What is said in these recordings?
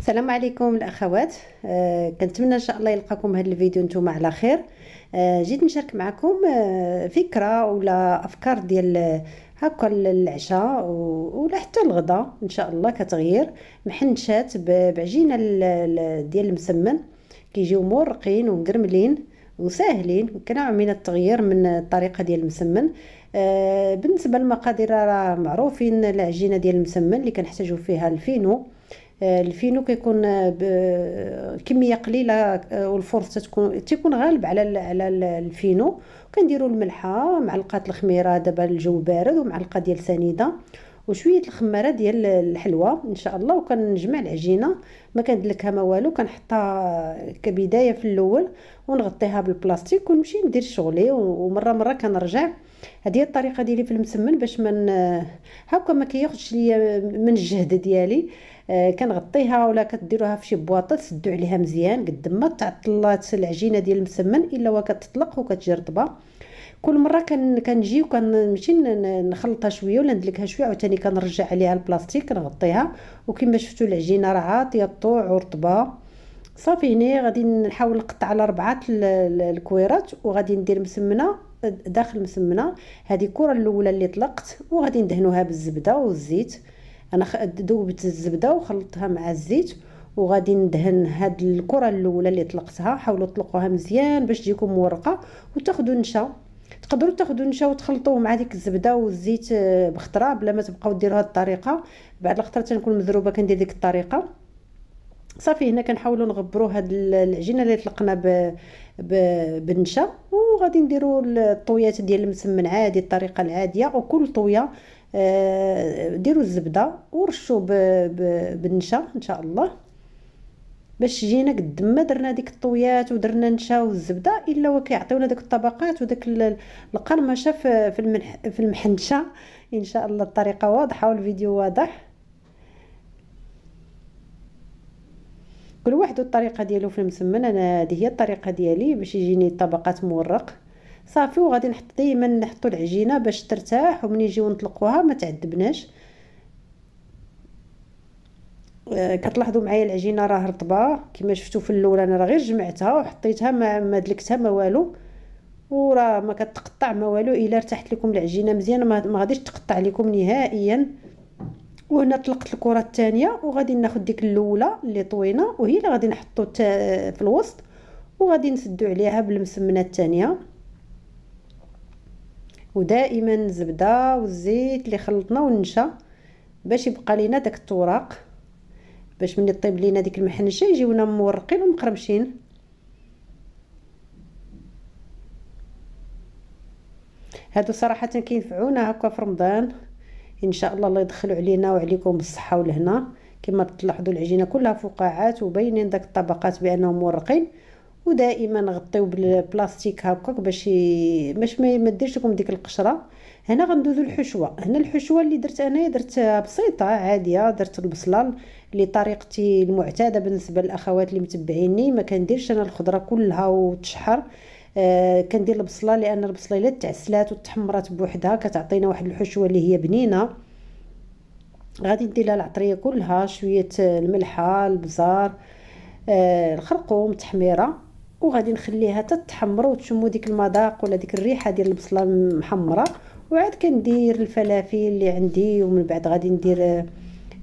السلام عليكم الاخوات آه كنتمنى ان شاء الله يلقاكم هذا الفيديو نتوما على خير آه جيت نشارك معكم آه فكره ولا افكار ديال هكا العشاء ولا حتى الغداء ان شاء الله كتغيير محنشات بعجينه ديال المسمن كيجيو مورقين ومقرملين وساهلين كنوع من التغيير من الطريقه ديال المسمن آه بالنسبه للمقادير راه معروفين العجينه ديال المسمن اللي كنحتاجو فيها الفينو آه، الفينو كيكون آه، آه، كميه قليله والفرصه تكون تيكون غالب على على الفينو كنديروا الملحه معلقه الخميره دابا الجو بارد ومعلقه ديال سنيده وشويه الخماره ديال الحلوى ان شاء الله وكنجمع العجينه ما كندلكها ما والو كنحطها كبدايه في الاول ونغطيها بالبلاستيك ونمشي ندير شغلي ومره مره كنرجع هذه الطريقه ديالي في المسمن باش من هكا ما كياخذش ليا من الجهد ديالي آه، كنغطيها ولا كديروها في شي بواطه تسدوا عليها مزيان قد ما تعطلات العجينه ديال المسمن الا وكتطلق وكتجي رطبه كل مره كان كنجي وكنمشي نخلطها شويه ولا ندلكها شويه عاوتاني كنرجع عليها البلاستيك نغطيها وكما شفتوا العجينه راه عاطيه الطوع ورطبه صافي هنا غادي نحاول نقطع على ربعه الكويرات وغادي ندير مسمنه داخل مسمنه هذه الكره الاولى اللي طلقت وغادي ندهنوها بالزبده والزيت انا ذوبت الزبده وخلطتها مع الزيت وغادي ندهن هاد الكره الاولى اللي طلقتها حاولوا تطلقوها مزيان باش تجيكم مورقه وتاخذوا نشا تقدروا تاخذوا النشا وتخلطوه مع ديك الزبده والزيت آه، بخطره بلا ما تبقاو ديروا هذه الطريقه بعد الخطره تنكون مضروبه كندير ديك الطريقه صافي هنا كنحاولوا نغبروا هاد العجينه اللي طلقنا ب... ب... بالنشا وغادي نديروا الطويات ديال المسمن عادي الطريقه العاديه وكل طويه آه، ديروا الزبده ورشوا ب... بالنشا ان شاء الله باش جينا قد ما درنا ديك الطويات ودرنا النشا والزبده الا وكيعطيونا داك الطبقات وداك القرمشه في المنح في المحنشه ان شاء الله الطريقه واضحه والفيديو واضح كل واحد الطريقه ديالو في المسمن انا هذه هي الطريقه ديالي باش يجيني الطبقات مورق صافي وغادي نحط ديما نحطو العجينه باش ترتاح ومن يجيو نطلقوها ما تعذبناش آه، كتلاحظوا معايا العجينه راه رطبه كما شفتوا في الاول انا راه غير جمعتها وحطيتها ما ما دلكتها ما والو وراه ما كتقطع ما والو الا ارتاحت لكم العجينه مزيان ما غاديش تقطع لكم نهائيا وهنا طلقت الكره الثانيه وغادي ناخذ ديك الاولى اللي طوينا وهي اللي غادي نحطو في الوسط وغادي نسدو عليها بالمسمنه الثانيه ودائما الزبده والزيت اللي خلطنا والنشا باش يبقى لينا داك التوراق باش ملي طيب لينا ديك المحنشه يجيونا مورقين ومقرمشين هادو صراحه كينفعونا هكا في رمضان ان شاء الله الله يدخلوا علينا وعليكم بالصحه والهنا كما تلاحظوا العجينه كلها فقاعات وباينين داك الطبقات بانهم مورقين ودائما غطيو بالبلاستيك هكاك باش باش ما ديرش لكم ديك القشره هنا غندوزو الحشوه هنا الحشوه اللي درت انايا درت بسيطه عاديه درت البصله اللي طريقتي المعتاده بالنسبه للاخوات اللي متبعيني ما كنديرش انا الخضره كلها وتشحر آه كندير البصله لان البصله الا تعسلات وتحمرات بوحدها كتعطينا واحد الحشوه اللي هي بنينه غادي ندير لها العطريه كلها شويه الملحه البزار آه الخرقوم تحميره وغادي نخليها تتحمر وتشمو ديك المذاق ولا ديك الريحه ديال البصله محمره وعاد كندير الفلافل اللي عندي ومن بعد غادي ندير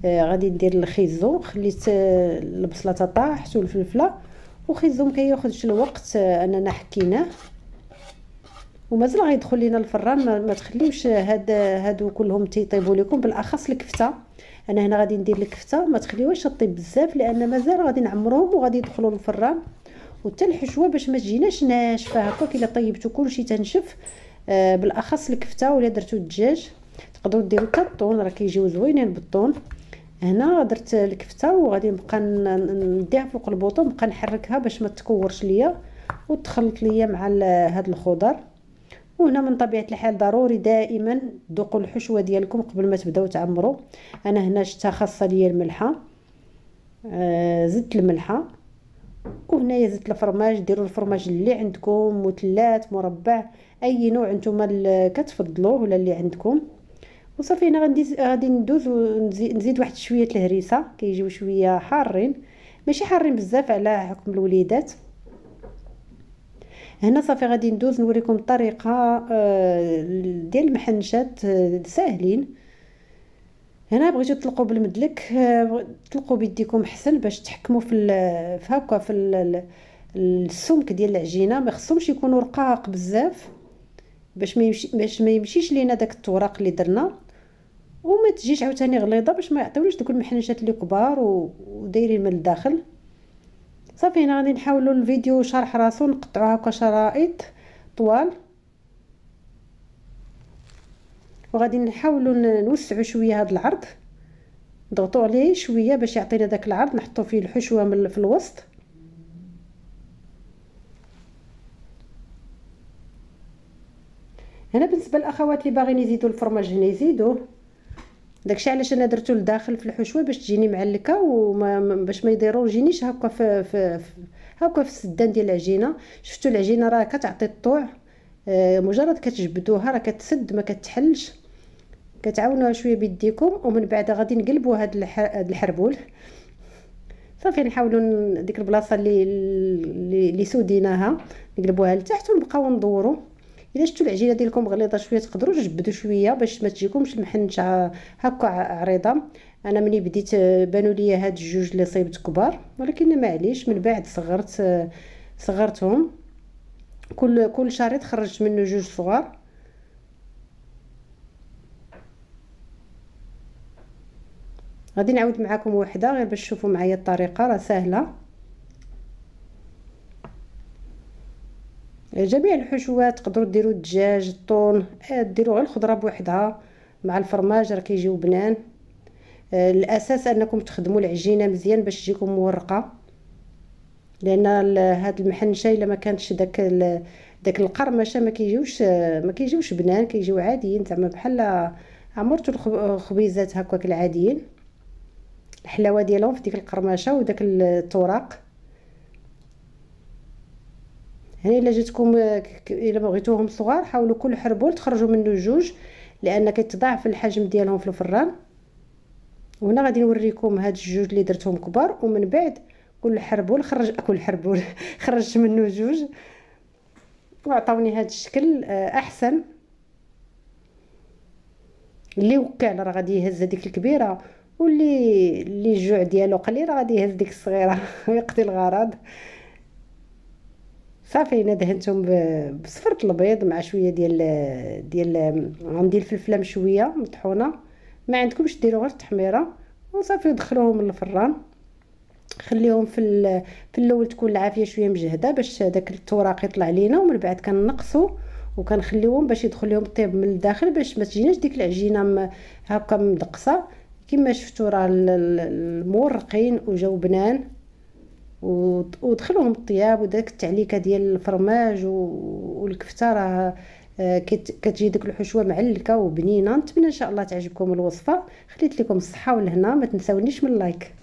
آه، غادي ندير الخيزو خليت آه، البصله طاحت والفلفله وخيزو مكياخذش الوقت آه، اننا حكيناه ومازال غيدخل لينا الفران ما, ما تخليوش هاد هادو كلهم تيطيبوا لكم بالاخص الكفته انا هنا غادي ندير الكفته ما تخليوهاش تطيب بزاف لان مازال غادي نعمروهم وغادي يدخلوا للفران وحتى الحشوه باش ما تجيناش ناشفه هكاك الا طيبتو كلشي تنشف آه، بالاخص الكفته ولا درتو الدجاج تقدروا ديروا حتى الطون راه كيجيو زوينين بالطون هنا درت الكفته وغادي نبقى نديها فوق البوطه نبقى نحركها باش ما تكورش ليا وتخلط ليا مع هاد الخضر وهنا من طبيعه الحال ضروري دائما ذوقوا الحشوه ديالكم قبل ما تبداو تعمروا انا هنا شتا خاصه ليا الملحه آه زدت الملحه وهنايا زيت الفرماج ديروا الفرماج اللي عندكم مثلث مربع اي نوع نتوما كتفضلوه ولا اللي عندكم وصافي هنا غندي غادي ندوز ونزيد واحد شويه الهريسه كيجيو شويه حارين ماشي حارين بزاف على حكم الوليدات هنا صافي غادي ندوز نوريكم الطريقه آه، ديال المحنشات آه، ساهلين هنا بغيتو تطلقوا بالمدلك آه، تطلقوا بيديكم حسن باش تحكموا في في هكا في السمك ديال العجينه ما خصهمش يكونوا رقاق بزاف باش ما باش ما يمشيش لينا داك التوراق اللي درنا وما تجيش عاوتاني غليظه باش ما يعطيوليش دوك المحنشات اللي كبار ودايرين من الداخل صافي هنا غادي نحاولوا الفيديو شرح راسو نقطعوها هكا شرائط طوال وغادي نحاولوا نوسعوا شويه هذا العرض نضغطوا عليه شويه باش يعطينا داك العرض نحطوا فيه الحشوه من في الوسط هنا بالنسبه للاخوات اللي باغيين يزيدوا الفرماج هنا يزيدوه داكشي علاش انا درتو لداخل في الحشوه باش تجيني معلكه باش ما يديروجينيش هكا في, في, في هكا في السدان ديال العجينه شفتوا العجينه راه كتعطي الطوع آه، مجرد كتجبدوها راه كتسد ما كتحلش كتعاونوها شويه بيديكم ومن بعد غادي نقلبوا هاد الحربول صافي نحاولوا ديك البلاصه اللي اللي سوديناها نقلبوها لتحت ونبقاو ندوروا الا شفتوا العجينه ديالكم غليظه شويه تقدروا تجبدوا شويه باش ما تجيكمش المحنشه هكا عريضه انا ملي بديت آه، بانوا لي هاد الجوج اللي صيبت كبار ولكن معليش من بعد صغرت آه، صغرتهم كل كل شريط خرجت منه جوج صغار غادي نعاود معكم وحده غير باش تشوفوا معايا الطريقه راه سهله جميع الحشوات تقدروا ديروا الدجاج الطون آه، ديروا غير الخضره بوحدها مع الفرماج راه كيجيو بنان آه، الاساس انكم تخدموا العجينه مزيان باش تجيكم مورقه لان هاد المحنشه الا ما كانتش داك داك القرمشه ما كيجيوش آه، ما كيجيوش بنان كيجيو عاديين زعما بحال عمرتو الخبيزات هكاك العاديين الحلاوه ديالهم في ديك القرمشه وداك الطراق هنا يعني الا جاتكم الا بغيتوهم صغار حاولوا كل حربول تخرجوا منه جوج لان كيتضاعف الحجم ديالهم في الفران وهنا غادي نوريكم هاد الجوج اللي درتهم كبار ومن بعد كل حربول خرج كل حربول خرجت منه جوج وعطاوني هاد الشكل آه، احسن اللي وكال راه غادي يهز هذيك الكبيره واللي اللي الجوع ديالو قليل غادي يهز ديك الصغيره ويقضي الغرض صافي انا دهنتهم بصفرة البيض مع شويه ديال ديال عندي الفلفله مشويه مطحونه ما عندكمش ديروا غير التحميره وصافي دخلوهم للفران خليهم في في الاول تكون العافيه شويه مجهده باش داك التوراق يطلع لينا ومن بعد كنقصو وكنخليهم باش يدخل لهم الطيب من الداخل باش ما تجيناش ديك العجينه هكا مدقصه كما شفتوا راه المورقين وجاو بنان ودخلهم الطياب وداك التعليكه ديال الفرماج والكفته راه آه، كتجي ديك الحشوه معلكه وبنينه نتمنى ان شاء الله تعجبكم الوصفه خليت لكم الصحه والهنا ما تنساونيش من لايك